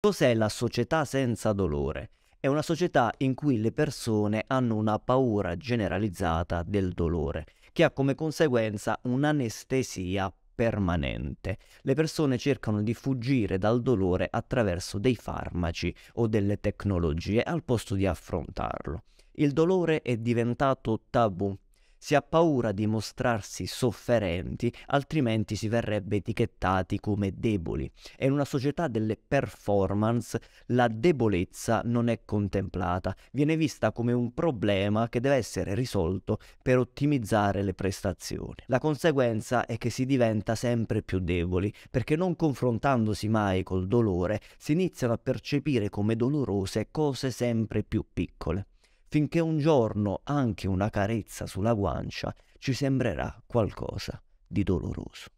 Cos'è la società senza dolore? È una società in cui le persone hanno una paura generalizzata del dolore, che ha come conseguenza un'anestesia permanente. Le persone cercano di fuggire dal dolore attraverso dei farmaci o delle tecnologie al posto di affrontarlo. Il dolore è diventato tabù si ha paura di mostrarsi sofferenti, altrimenti si verrebbe etichettati come deboli. E in una società delle performance la debolezza non è contemplata, viene vista come un problema che deve essere risolto per ottimizzare le prestazioni. La conseguenza è che si diventa sempre più deboli, perché non confrontandosi mai col dolore si iniziano a percepire come dolorose cose sempre più piccole finché un giorno anche una carezza sulla guancia ci sembrerà qualcosa di doloroso.